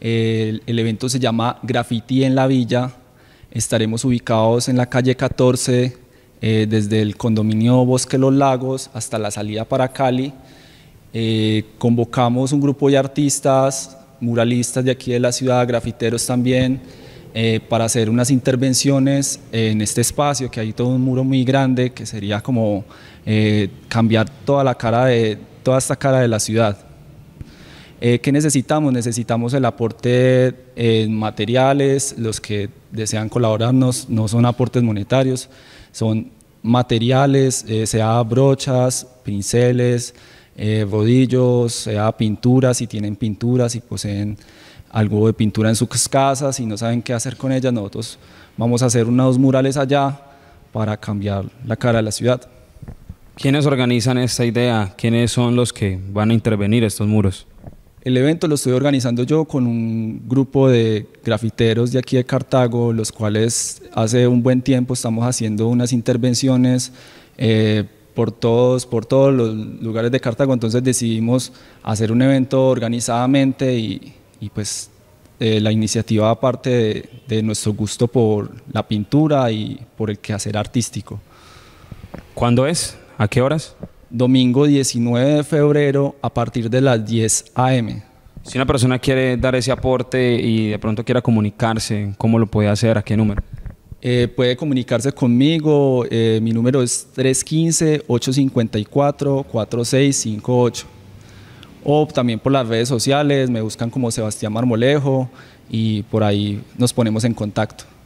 El, evento se llama Graffiti en la Villa. Estaremos ubicados en la calle 14, eh, desde el condominio Bosque Los Lagos hasta la salida para Cali. Eh, convocamos un grupo de artistas, muralistas de aquí de la ciudad, grafiteros también, eh, para hacer unas intervenciones en este espacio, que hay todo un muro muy grande, que sería como cambiar toda la cara de, toda esta cara de la ciudad. Eh, ¿Qué necesitamos? Necesitamos el aporte eh, en materiales, los que desean colaborarnos no son aportes monetarios, son materiales, eh, sea brochas, pinceles, rodillos, sea pinturas, si tienen pinturas, y poseen algo de pintura en sus casas y no saben qué hacer con ellas, nosotros vamos a hacer unos murales allá para cambiar la cara de la ciudad. ¿Quiénes organizan esta idea? ¿Quiénes son los que van a intervenir estos muros? El evento lo estoy organizando yo con un grupo de grafiteros de aquí de Cartago, los cuales hace un buen tiempo estamos haciendo unas intervenciones eh, por, todos, por todos los lugares de Cartago, entonces decidimos hacer un evento organizadamente y, pues eh, la iniciativa aparte de, de nuestro gusto por la pintura y por el quehacer artístico. ¿Cuándo es? ¿A qué horas? domingo 19 de febrero a partir de las 10 a.m. Si una persona quiere dar ese aporte y de pronto quiera comunicarse, ¿cómo lo puede hacer? ¿A qué número? Eh, puede comunicarse conmigo, eh, mi número es 315-854-4658. O también por las redes sociales, me buscan como Sebastián Marmolejo y por ahí nos ponemos en contacto.